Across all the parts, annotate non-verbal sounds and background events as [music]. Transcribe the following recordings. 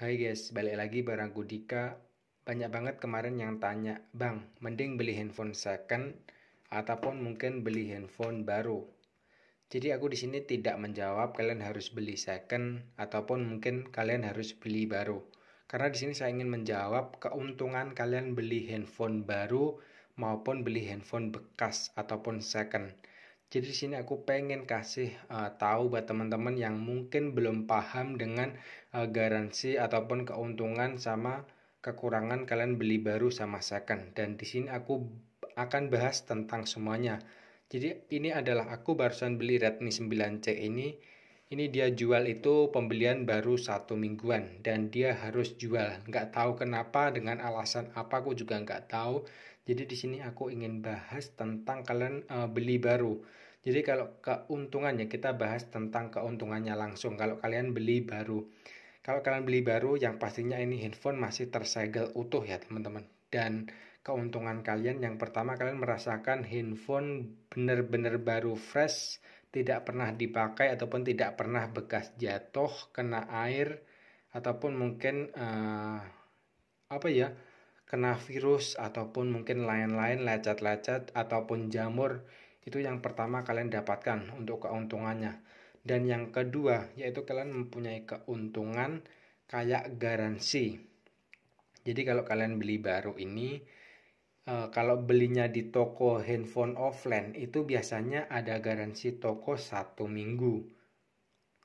Hai guys, balik lagi bareng Gudika. Banyak banget kemarin yang tanya, Bang, mending beli handphone second ataupun mungkin beli handphone baru. Jadi aku di sini tidak menjawab kalian harus beli second ataupun mungkin kalian harus beli baru. Karena di sini saya ingin menjawab keuntungan kalian beli handphone baru maupun beli handphone bekas ataupun second. Jadi di sini aku pengen kasih uh, tahu buat teman-teman yang mungkin belum paham dengan uh, garansi ataupun keuntungan sama kekurangan kalian beli baru sama second. Dan di sini aku akan bahas tentang semuanya. Jadi ini adalah aku barusan beli Redmi 9C ini. Ini dia jual itu pembelian baru satu mingguan dan dia harus jual. Nggak tahu kenapa dengan alasan apa aku juga nggak tahu jadi di sini aku ingin bahas tentang kalian uh, beli baru. Jadi kalau keuntungannya kita bahas tentang keuntungannya langsung kalau kalian beli baru. Kalau kalian beli baru yang pastinya ini handphone masih tersegel utuh ya teman-teman. Dan keuntungan kalian yang pertama kalian merasakan handphone benar-benar baru fresh, tidak pernah dipakai ataupun tidak pernah bekas jatuh, kena air ataupun mungkin uh, apa ya? kena virus ataupun mungkin lain-lain lecet-lecet ataupun jamur itu yang pertama kalian dapatkan untuk keuntungannya dan yang kedua yaitu kalian mempunyai keuntungan kayak garansi jadi kalau kalian beli baru ini eh, kalau belinya di toko handphone offline itu biasanya ada garansi toko satu minggu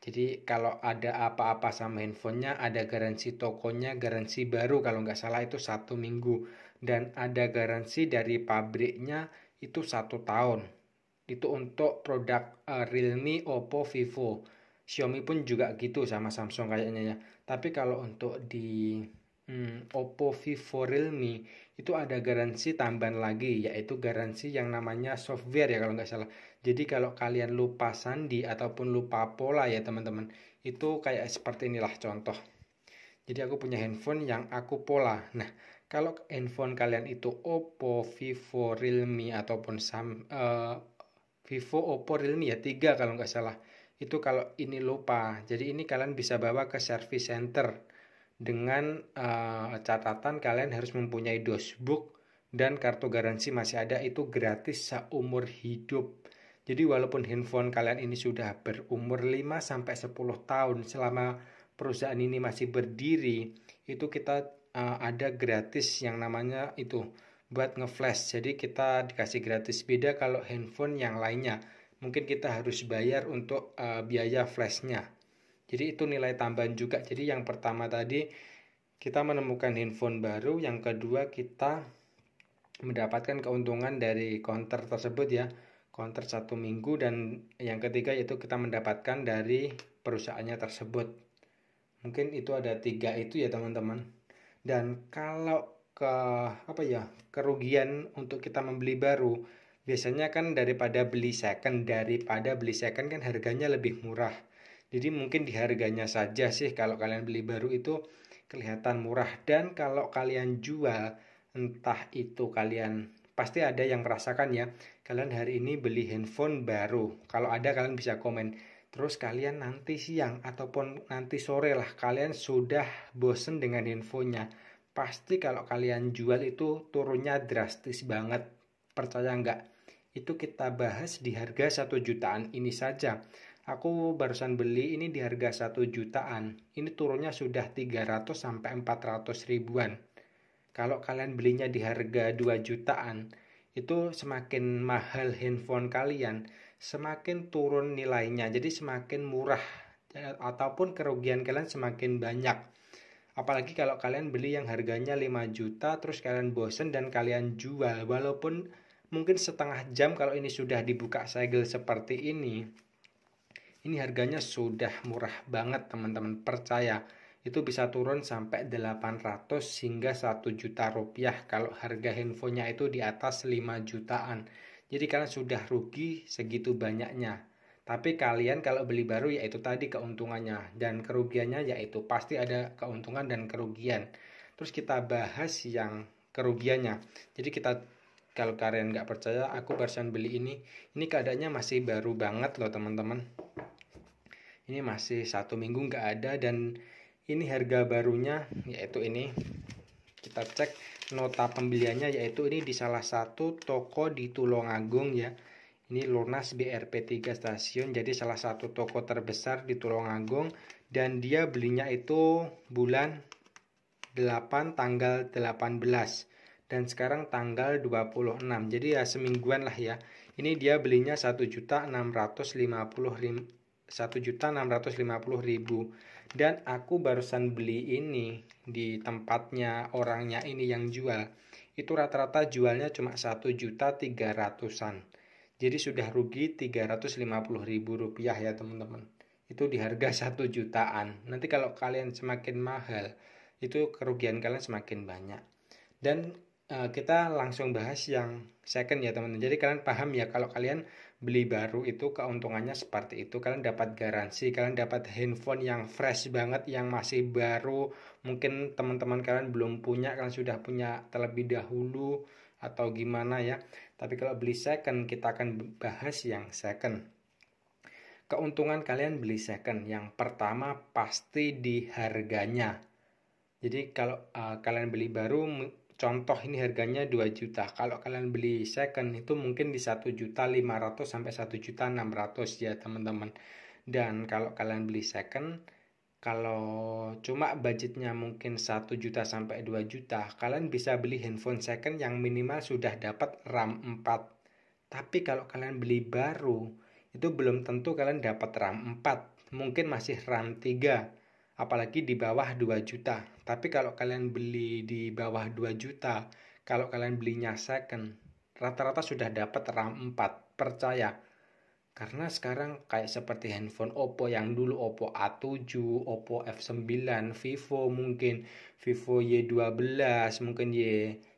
jadi kalau ada apa-apa sama handphonenya, ada garansi tokonya, garansi baru kalau nggak salah itu satu minggu. Dan ada garansi dari pabriknya itu satu tahun. Itu untuk produk eh, Realme, Oppo, Vivo. Xiaomi pun juga gitu sama Samsung kayaknya ya. Tapi kalau untuk di hmm, Oppo Vivo Realme itu ada garansi tambahan lagi yaitu garansi yang namanya software ya kalau nggak salah jadi kalau kalian lupa sandi ataupun lupa pola ya teman-teman itu kayak seperti inilah contoh jadi aku punya handphone yang aku pola nah kalau handphone kalian itu Oppo, Vivo, Realme ataupun Sam, uh, Vivo, Oppo, Realme ya tiga kalau nggak salah itu kalau ini lupa jadi ini kalian bisa bawa ke service center dengan uh, catatan kalian harus mempunyai dosbook dan kartu garansi masih ada itu gratis seumur hidup. Jadi walaupun handphone kalian ini sudah berumur 5 sampai 10 tahun selama perusahaan ini masih berdiri, itu kita uh, ada gratis yang namanya itu buat ngeflash. Jadi kita dikasih gratis beda kalau handphone yang lainnya. Mungkin kita harus bayar untuk uh, biaya flashnya. Jadi itu nilai tambahan juga. Jadi yang pertama tadi kita menemukan handphone baru, yang kedua kita mendapatkan keuntungan dari counter tersebut ya, counter satu minggu dan yang ketiga yaitu kita mendapatkan dari perusahaannya tersebut. Mungkin itu ada tiga itu ya teman-teman. Dan kalau ke apa ya kerugian untuk kita membeli baru biasanya kan daripada beli second daripada beli second kan harganya lebih murah jadi mungkin di harganya saja sih kalau kalian beli baru itu kelihatan murah dan kalau kalian jual entah itu kalian pasti ada yang merasakan ya kalian hari ini beli handphone baru kalau ada kalian bisa komen terus kalian nanti siang ataupun nanti sore lah kalian sudah bosen dengan handphonenya pasti kalau kalian jual itu turunnya drastis banget percaya nggak itu kita bahas di harga satu jutaan ini saja Aku barusan beli ini di harga 1 jutaan. Ini turunnya sudah 300 sampai 400 ribuan. Kalau kalian belinya di harga 2 jutaan, itu semakin mahal handphone kalian, semakin turun nilainya. Jadi semakin murah e, ataupun kerugian kalian semakin banyak. Apalagi kalau kalian beli yang harganya 5 juta terus kalian bosen dan kalian jual walaupun mungkin setengah jam kalau ini sudah dibuka segel seperti ini ini harganya sudah murah banget teman-teman, percaya. Itu bisa turun sampai 800 hingga 1 juta rupiah kalau harga handphonenya itu di atas 5 jutaan. Jadi kalian sudah rugi segitu banyaknya. Tapi kalian kalau beli baru yaitu tadi keuntungannya dan kerugiannya yaitu pasti ada keuntungan dan kerugian. Terus kita bahas yang kerugiannya. Jadi kita kalau kalian nggak percaya aku barusan beli ini, ini keadaannya masih baru banget loh teman-teman ini masih satu minggu nggak ada dan ini harga barunya yaitu ini kita cek nota pembeliannya yaitu ini di salah satu toko di Tulungagung ya ini lunas BRP 3 stasiun jadi salah satu toko terbesar di Tulungagung dan dia belinya itu bulan 8 tanggal 18 dan sekarang tanggal 26 jadi ya semingguan lah ya ini dia belinya 1.655.000 1.650.000 dan aku barusan beli ini di tempatnya orangnya ini yang jual itu rata-rata jualnya cuma 1.300-an jadi sudah rugi 350.000 rupiah ya teman-teman itu di harga 1 [laughs] jutaan nanti kalau kalian semakin mahal itu kerugian kalian semakin banyak dan uh, kita langsung bahas yang second ya teman-teman jadi kalian paham ya kalau kalian beli baru itu keuntungannya seperti itu kalian dapat garansi kalian dapat handphone yang fresh banget yang masih baru mungkin teman-teman kalian belum punya kalian sudah punya terlebih dahulu atau gimana ya tapi kalau beli second kita akan bahas yang second keuntungan kalian beli second yang pertama pasti di harganya jadi kalau uh, kalian beli baru contoh ini harganya 2 juta kalau kalian beli second itu mungkin di 1 juta 500 sampai 1 juta 600 ya teman-teman dan kalau kalian beli second kalau cuma budgetnya mungkin 1 juta sampai 2 juta kalian bisa beli handphone second yang minimal sudah dapat RAM 4 tapi kalau kalian beli baru itu belum tentu kalian dapat RAM 4 mungkin masih RAM 3 apalagi di bawah 2 juta. Tapi kalau kalian beli di bawah 2 juta, kalau kalian belinya second, rata-rata sudah dapat RAM 4, percaya. Karena sekarang kayak seperti handphone Oppo yang dulu Oppo A7, Oppo F9, Vivo mungkin, Vivo Y12, mungkin Y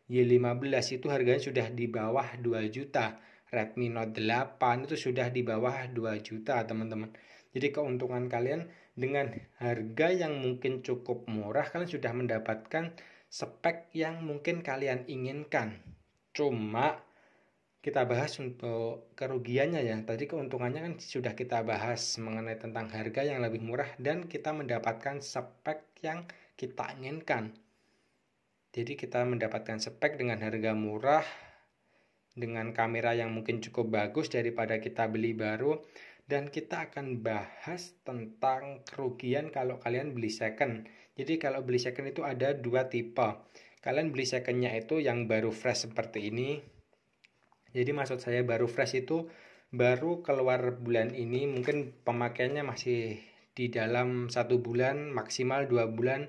Y15 itu harganya sudah di bawah 2 juta. Redmi Note 8 itu sudah di bawah 2 juta, teman-teman. Jadi keuntungan kalian dengan harga yang mungkin cukup murah kalian sudah mendapatkan spek yang mungkin kalian inginkan. Cuma kita bahas untuk kerugiannya ya. Tadi keuntungannya kan sudah kita bahas mengenai tentang harga yang lebih murah dan kita mendapatkan spek yang kita inginkan. Jadi kita mendapatkan spek dengan harga murah dengan kamera yang mungkin cukup bagus daripada kita beli baru dan kita akan bahas tentang kerugian kalau kalian beli second. Jadi kalau beli second itu ada dua tipe. Kalian beli secondnya itu yang baru fresh seperti ini. Jadi maksud saya baru fresh itu baru keluar bulan ini mungkin pemakaiannya masih di dalam satu bulan maksimal dua bulan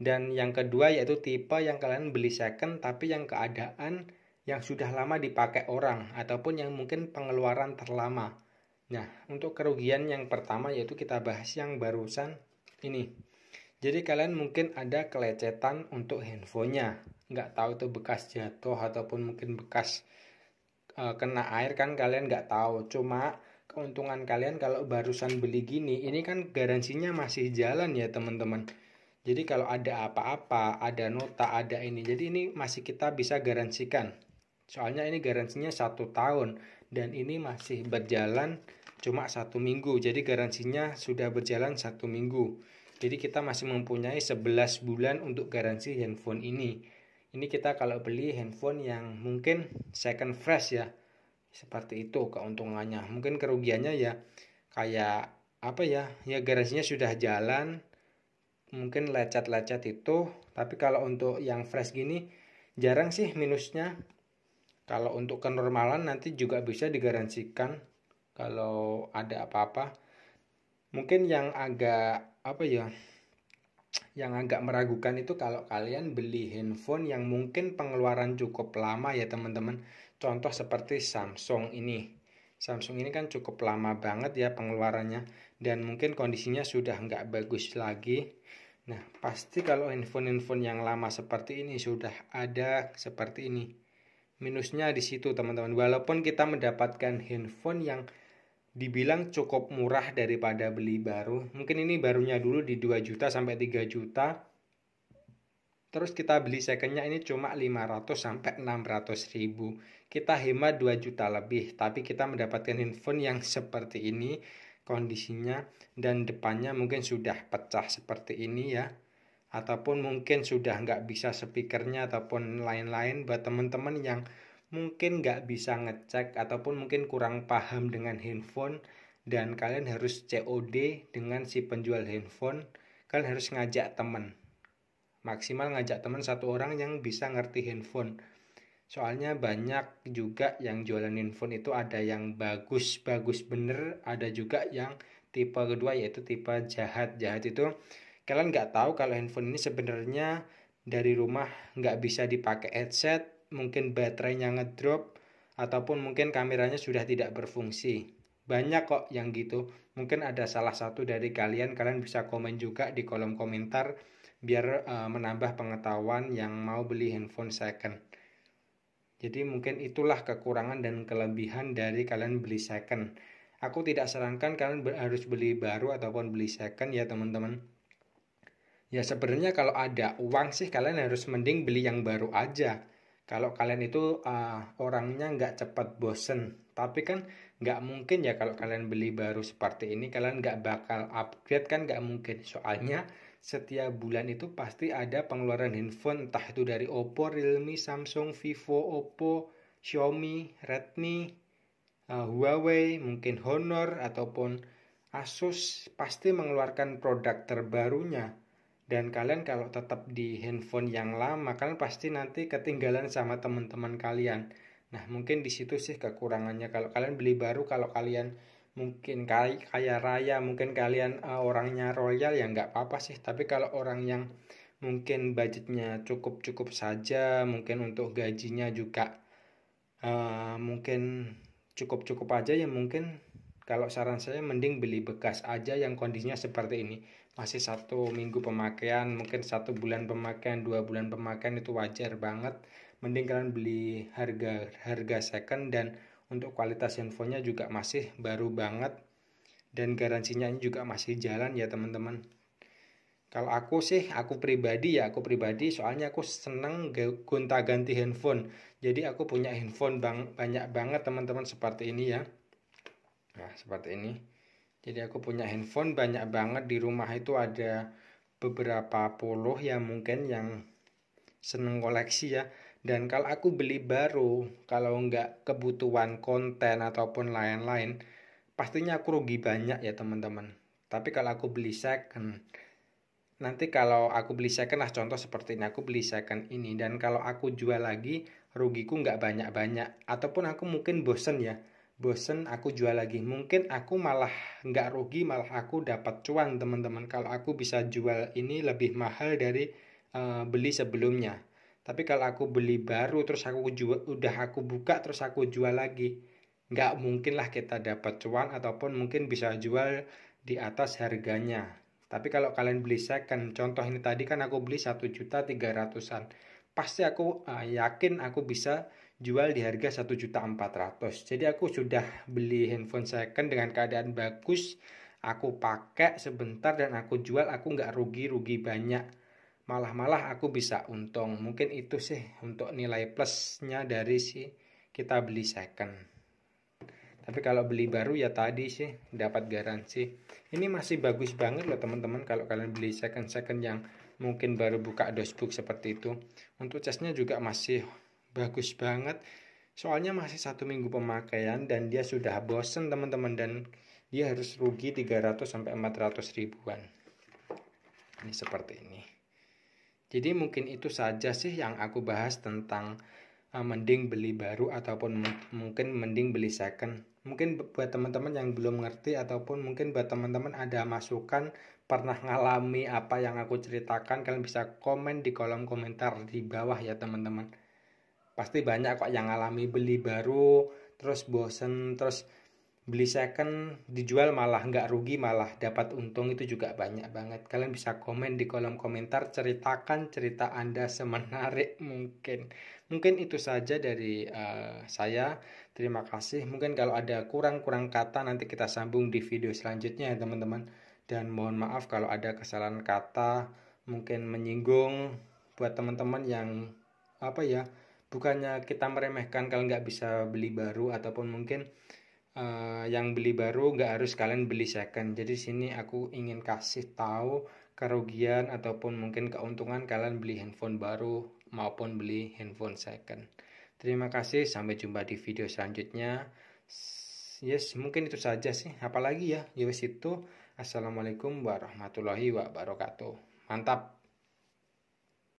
dan yang kedua yaitu tipe yang kalian beli second tapi yang keadaan yang sudah lama dipakai orang ataupun yang mungkin pengeluaran terlama Nah, untuk kerugian yang pertama yaitu kita bahas yang barusan ini. Jadi kalian mungkin ada kelecetan untuk handphonenya. Nggak tahu itu bekas jatuh ataupun mungkin bekas e, kena air kan kalian nggak tahu. Cuma keuntungan kalian kalau barusan beli gini, ini kan garansinya masih jalan ya teman-teman. Jadi kalau ada apa-apa, ada nota, ada ini. Jadi ini masih kita bisa garansikan. Soalnya ini garansinya satu tahun dan ini masih berjalan cuma satu minggu. Jadi garansinya sudah berjalan satu minggu. Jadi kita masih mempunyai 11 bulan untuk garansi handphone ini. Ini kita kalau beli handphone yang mungkin second fresh ya. Seperti itu keuntungannya. Mungkin kerugiannya ya kayak apa ya? Ya garansinya sudah jalan mungkin lecet-lecet itu, tapi kalau untuk yang fresh gini jarang sih minusnya kalau untuk kenormalan nanti juga bisa digaransikan kalau ada apa-apa. Mungkin yang agak apa ya? Yang agak meragukan itu kalau kalian beli handphone yang mungkin pengeluaran cukup lama ya teman-teman. Contoh seperti Samsung ini. Samsung ini kan cukup lama banget ya pengeluarannya dan mungkin kondisinya sudah nggak bagus lagi. Nah, pasti kalau handphone-handphone yang lama seperti ini sudah ada seperti ini minusnya di situ teman-teman walaupun kita mendapatkan handphone yang dibilang cukup murah daripada beli baru mungkin ini barunya dulu di 2 juta sampai 3 juta terus kita beli secondnya ini cuma 500 sampai 600 ribu kita hemat 2 juta lebih tapi kita mendapatkan handphone yang seperti ini kondisinya dan depannya mungkin sudah pecah seperti ini ya ataupun mungkin sudah nggak bisa speakernya ataupun lain-lain buat teman-teman yang mungkin nggak bisa ngecek ataupun mungkin kurang paham dengan handphone dan kalian harus COD dengan si penjual handphone kalian harus ngajak teman maksimal ngajak teman satu orang yang bisa ngerti handphone soalnya banyak juga yang jualan handphone itu ada yang bagus bagus bener ada juga yang tipe kedua yaitu tipe jahat jahat itu kalian nggak tahu kalau handphone ini sebenarnya dari rumah nggak bisa dipakai headset mungkin baterainya ngedrop ataupun mungkin kameranya sudah tidak berfungsi banyak kok yang gitu mungkin ada salah satu dari kalian kalian bisa komen juga di kolom komentar biar uh, menambah pengetahuan yang mau beli handphone second jadi mungkin itulah kekurangan dan kelebihan dari kalian beli second aku tidak sarankan kalian harus beli baru ataupun beli second ya teman-teman Ya sebenarnya kalau ada uang sih kalian harus mending beli yang baru aja. Kalau kalian itu uh, orangnya nggak cepat bosen, tapi kan nggak mungkin ya kalau kalian beli baru seperti ini kalian nggak bakal upgrade kan nggak mungkin. Soalnya setiap bulan itu pasti ada pengeluaran handphone entah itu dari Oppo, Realme, Samsung, Vivo, Oppo, Xiaomi, Redmi, uh, Huawei, mungkin Honor ataupun Asus pasti mengeluarkan produk terbarunya dan kalian kalau tetap di handphone yang lama kalian pasti nanti ketinggalan sama teman-teman kalian nah mungkin di situ sih kekurangannya kalau kalian beli baru kalau kalian mungkin kayak kaya raya mungkin kalian uh, orangnya royal ya nggak apa-apa sih tapi kalau orang yang mungkin budgetnya cukup-cukup saja mungkin untuk gajinya juga uh, mungkin cukup-cukup aja ya mungkin kalau saran saya mending beli bekas aja yang kondisinya seperti ini. Masih satu minggu pemakaian, mungkin satu bulan pemakaian, dua bulan pemakaian itu wajar banget. Mending kalian beli harga harga second dan untuk kualitas handphonenya juga masih baru banget dan garansinya juga masih jalan ya teman-teman. Kalau aku sih, aku pribadi ya, aku pribadi soalnya aku seneng gonta ganti handphone. Jadi aku punya handphone bang, banyak banget teman-teman seperti ini ya. Nah, seperti ini. Jadi aku punya handphone banyak banget di rumah itu ada beberapa puluh ya mungkin yang seneng koleksi ya. Dan kalau aku beli baru, kalau nggak kebutuhan konten ataupun lain-lain, pastinya aku rugi banyak ya teman-teman. Tapi kalau aku beli second, nanti kalau aku beli second lah contoh seperti ini aku beli second ini dan kalau aku jual lagi rugiku nggak banyak-banyak ataupun aku mungkin bosen ya bosen aku jual lagi mungkin aku malah nggak rugi malah aku dapat cuan teman-teman kalau aku bisa jual ini lebih mahal dari uh, beli sebelumnya tapi kalau aku beli baru terus aku jual udah aku buka terus aku jual lagi nggak mungkin lah kita dapat cuan ataupun mungkin bisa jual di atas harganya tapi kalau kalian beli second contoh ini tadi kan aku beli satu juta tiga ratusan pasti aku uh, yakin aku bisa jual di harga 1.400. Jadi aku sudah beli handphone second dengan keadaan bagus, aku pakai sebentar dan aku jual, aku nggak rugi-rugi banyak. Malah-malah aku bisa untung. Mungkin itu sih untuk nilai plusnya dari si kita beli second. Tapi kalau beli baru ya tadi sih dapat garansi. Ini masih bagus banget loh teman-teman kalau kalian beli second-second yang mungkin baru buka dosbook seperti itu. Untuk chestnya juga masih bagus banget soalnya masih satu minggu pemakaian dan dia sudah bosen teman-teman dan dia harus rugi 300 sampai 400 ribuan ini seperti ini jadi mungkin itu saja sih yang aku bahas tentang uh, mending beli baru ataupun mungkin mending beli second mungkin buat teman-teman yang belum ngerti ataupun mungkin buat teman-teman ada masukan pernah ngalami apa yang aku ceritakan kalian bisa komen di kolom komentar di bawah ya teman-teman pasti banyak kok yang alami beli baru terus bosen terus beli second dijual malah nggak rugi malah dapat untung itu juga banyak banget kalian bisa komen di kolom komentar ceritakan cerita anda semenarik mungkin mungkin itu saja dari uh, saya terima kasih mungkin kalau ada kurang-kurang kata nanti kita sambung di video selanjutnya ya teman-teman dan mohon maaf kalau ada kesalahan kata mungkin menyinggung buat teman-teman yang apa ya bukannya kita meremehkan kalau nggak bisa beli baru ataupun mungkin uh, yang beli baru nggak harus kalian beli second jadi sini aku ingin kasih tahu kerugian ataupun mungkin keuntungan kalian beli handphone baru maupun beli handphone second terima kasih sampai jumpa di video selanjutnya yes mungkin itu saja sih apalagi ya yes ya itu assalamualaikum warahmatullahi wabarakatuh mantap